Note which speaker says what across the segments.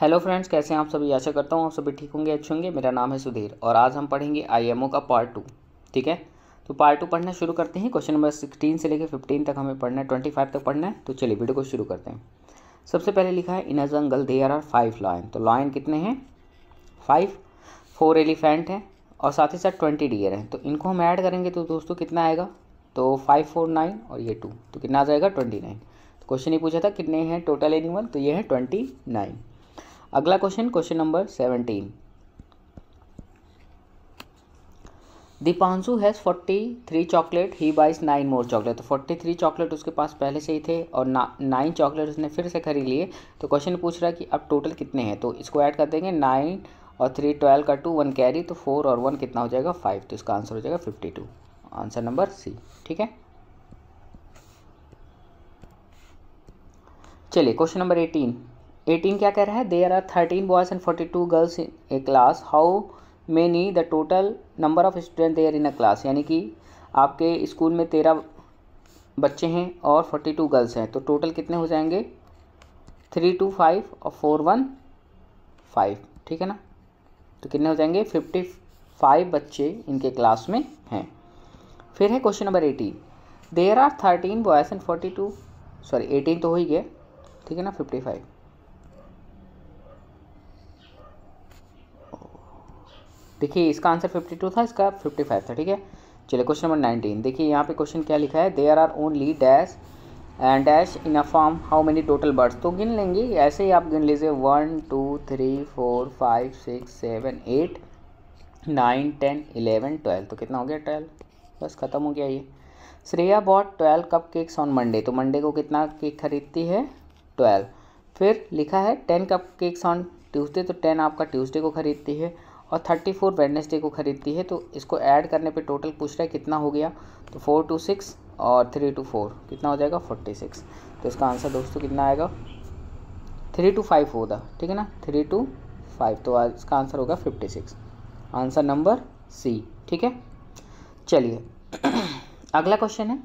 Speaker 1: hello friends कैसे हैं आप सभी आशा करता हूँ आप सभी ठीक होंगे अच्छे होंगे मेरा नाम है सुधीर और आज हम पढ़ेंगे आईएमओ का पार्ट टू ठीक है तो पार्ट टू पढ़ना शुरू करते हैं क्वेश्चन नंबर सिक्सटीन से लेकर फिफ्टीन तक हमें पढ़ना है ट्वेंटी फाइव तक पढ़ना है तो चलिए वीडियो को शुरू करते हैं सबसे पहले लिखा है in a jungle there are five lion तो लॉयन कितने हैं फाइव फोर एलिफेंट हैं और साथ ही साथ ट्वेंटी डियर हैं तो इनको हम ऐड करेंगे तो दोस्तों कितना आएगा तो फाइव फोर नाइन और ये टू तो कितना आ जाएगा ट्वेंटी नाइन क्वेश्चन ये पूछा था कितने हैं टोटल एनिमल तो ये है ट्वेंटी नाइन अगला question question number seventeen Deepanshu has forty three chocolate he buys nine more chocolate तो फोर्टी थ्री चॉकलेट उसके पास पहले से ही थे और ना नाइन चॉकलेट उसने फिर से खरीद लिए तो क्वेश्चन पूछ रहा है कि अब टोटल कितने हैं तो इसको ऐड कर देंगे नाइन और थ्री ट्वेल्व का टू वन कैरी तो फोर और वन कितना हो जाएगा फाइव तो इसका आंसर हो जाएगा fifty two answer number C ठीक है चलिए क्वेश्चन नंबर एटीन एटीन क्या कह रहा है there are thirteen boys and forty two girls in a class how many the total number of student there in a class यानी कि आपके स्कूल में तेरह बच्चे हैं और फोर्टी टू गर्ल्स हैं तो टोटल कितने हो जाएंगे थ्री टू फाइव और फोर वन फाइव ठीक है ना तो कितने हो जाएंगे फिफ्टी फाइव बच्चे इनके क्लास में हैं फिर है question number eighteen there are thirteen boys and forty two sorry eighteen तो हो ही गया ठीक है ना फिफ्टी फाइव देखिए इसका आंसर फिफ्टी टू था इसका फिफ्टी फाइव था ठीक है चलिए क्वेश्चन नंबर नाइनटीन देखिए यहाँ पे क्वेश्चन क्या लिखा है there are only dash and dash in a form how many total birds तो गिन लेंगे ऐसे ही आप गिन लीजिए one two three four five six seven eight nine ten eleven twelve तो कितना हो गया ट्वेल्व बस ख़त्म हो गया ये Shreya bought twelve cupcakes on Monday तो मंडे को कितना केक खरीदती है ट्वेल्व फिर लिखा है ten cupcakes on Tuesday तो टेन आपका ट्यूसडे को खरीदती है और थर्टी फोर वेडनेसडे को ख़रीदती है तो इसको ऐड करने पे टोटल पूछ रहा है कितना हो गया तो फोर टू सिक्स और थ्री टू फोर कितना हो जाएगा फोर्टी सिक्स तो इसका आंसर दोस्तों कितना आएगा थ्री टू फाइव होगा ठीक है ना थ्री टू फाइव तो इसका आंसर होगा fifty six answer number C ठीक है चलिए अगला क्वेश्चन है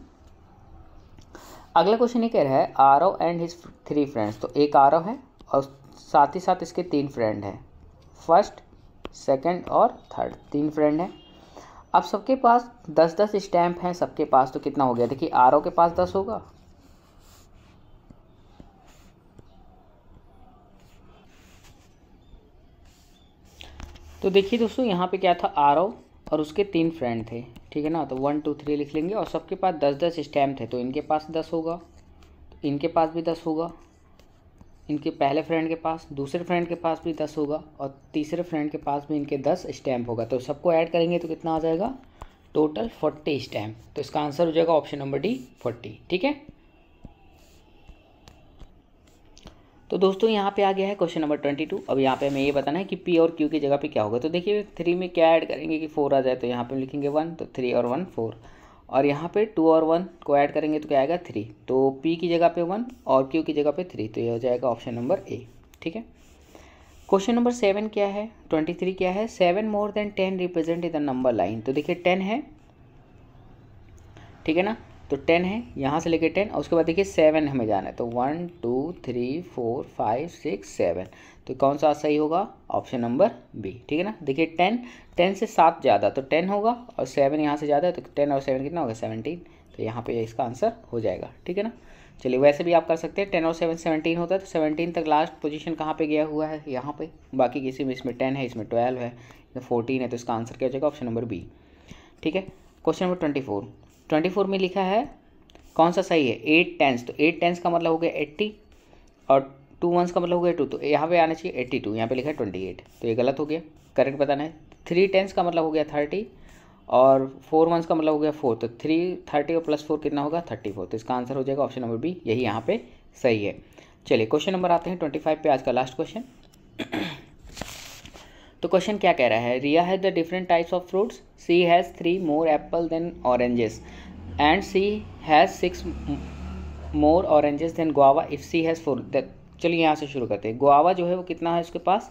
Speaker 1: अगला क्वेश्चन ये कह रहा है Aarav and his three friends तो एक आरव है और साथ ही साथ इसके तीन फ्रेंड हैं फर्स्ट सेकंड और थर्ड तीन फ्रेंड हैं अब सबके पास दस दस स्टैंप हैं सबके पास तो कितना हो गया देखिए आर के पास दस होगा तो देखिए दोस्तों यहाँ पे क्या था आर और उसके तीन फ्रेंड थे ठीक है ना तो वन टू थ्री लिख लेंगे और सबके पास दस दस स्टैम्प थे तो इनके पास दस होगा तो इनके पास भी दस होगा इनके पहले फ्रेंड के पास दूसरे फ्रेंड के पास भी दस होगा और तीसरे फ्रेंड के पास भी इनके दस स्टैम्प होगा तो सबको ऐड करेंगे तो कितना आ जाएगा टोटल फोर्टी स्टैम्प तो इसका आंसर हो जाएगा ऑप्शन नंबर डी फोर्टी ठीक है तो दोस्तों यहाँ पे आ गया है क्वेश्चन नंबर ट्वेंटी टू अब यहाँ पे हमें ये बताना है कि पी और क्यू की जगह पे क्या होगा तो देखिए थ्री में क्या ऐड करेंगे कि फोर आ जाए तो यहाँ पे लिखेंगे वन तो थ्री और वन फोर और यहाँ पे टू और वन को ऐड करेंगे तो क्या आएगा थ्री तो पी की जगह पे वन और क्यू की जगह पे थ्री तो ये हो जाएगा ऑप्शन नंबर ए ठीक है क्वेश्चन नंबर सेवन क्या है ट्वेंटी थ्री क्या है seven more than ten represent in the number line तो देखिए टेन है ठीक है ना तो टेन है यहाँ से लेके टेन और उसके बाद देखिए सेवन हमें जाना है तो one two three four five six seven तो कौन सा सही होगा ऑप्शन नंबर बी ठीक है ना देखिए टेन टेन से सात ज़्यादा तो टेन होगा और सेवन यहाँ से ज़्यादा है तो टेन और सेवन कितना होगा सेवनटीन तो यहाँ पे इसका आंसर हो जाएगा ठीक है ना चलिए वैसे भी आप कर सकते हैं टेन और सेवन सेवनटीन होता है तो सेवनटीन तक लास्ट पोजीशन कहाँ पे गया हुआ है यहाँ पे बाकी किसी में इसमें टेन है इसमें ट्वेल्व है फोर्टीन है तो इसका आंसर क्या हो जाएगा ऑप्शन नंबर बी ठीक है question number twenty four twenty four में लिखा है कौन सा सही है एट टेंस तो एट टेंस का मतलब हो गया एट्टी और टू वंस का मतलब हो गया टू तो यहाँ पे आना चाहिए एट्टी टू यहाँ पे लिखा है ट्वेंटी एट तो ये गलत हो गया करेक्ट बताना है थ्री टेंस का मतलब हो गया थर्टी और फोर वंस का मतलब हो गया फोर तो थ्री थर्टी और प्लस फोर कितना होगा थर्टी फोर तो इसका आंसर हो जाएगा ऑप्शन नंबर बी यही यहाँ पे सही है चलिए क्वेश्चन नंबर आते हैं ट्वेंटी फाइव पे आज का लास्ट क्वेश्चन तो क्वेश्चन क्या कह रहा है Riya has the different types of fruits she has three more apple than oranges and she has six more oranges than guava if she has four चलिए यहाँ से शुरू करते हैं गुआवा जो है वो कितना है उसके पास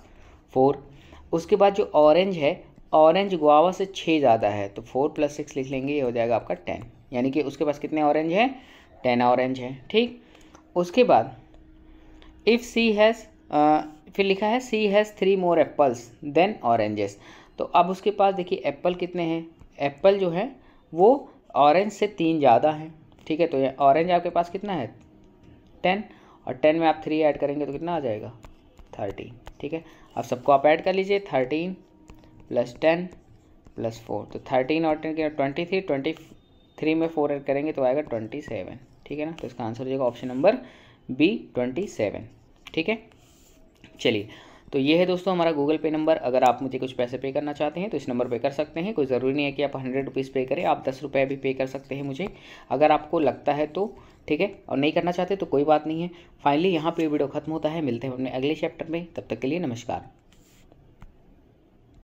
Speaker 1: फोर उसके बाद जो ऑरेंज है ऑरेंज गुआवा से छः ज़्यादा है तो फोर प्लस सिक्स लिख लेंगे ये हो जाएगा आपका टेन यानी कि उसके पास कितने ऑरेंज हैं टेन ऑरेंज है ठीक उसके बाद इफ़ सी हैज़ फिर लिखा है she has three more apples than oranges तो अब उसके पास देखिए एप्पल कितने हैं एप्पल जो है वो ऑरेंज से तीन ज़्यादा हैं ठीक है तो ये ऑरेंज आपके पास कितना है टेन और टेन में आप थ्री ऐड करेंगे तो कितना आ जाएगा थर्टीन ठीक है अब सबको आप ऐड कर लीजिए thirteen plus ten plus four तो थर्टीन और टेन के ट्वेंटी थ्री ट्वेंटी थ्री में फोर ऐड करेंगे तो आएगा ट्वेंटी सेवन ठीक है ना तो इसका आंसर हो जाएगा option number B twenty seven ठीक है चलिए तो ये है दोस्तों हमारा गूगल पे नंबर अगर आप मुझे कुछ पैसे पे करना चाहते हैं तो इस नंबर पे कर सकते हैं कोई ज़रूरी नहीं है कि आप हंड्रेड रुपीज़ पे करें आप दस रुपये भी पे कर सकते हैं मुझे अगर आपको लगता है तो ठीक है और नहीं करना चाहते तो कोई बात नहीं है फाइनली यहाँ पर वीडियो खत्म होता है मिलते हैं अपने अगले चैप्टर में तब तक के लिए नमस्कार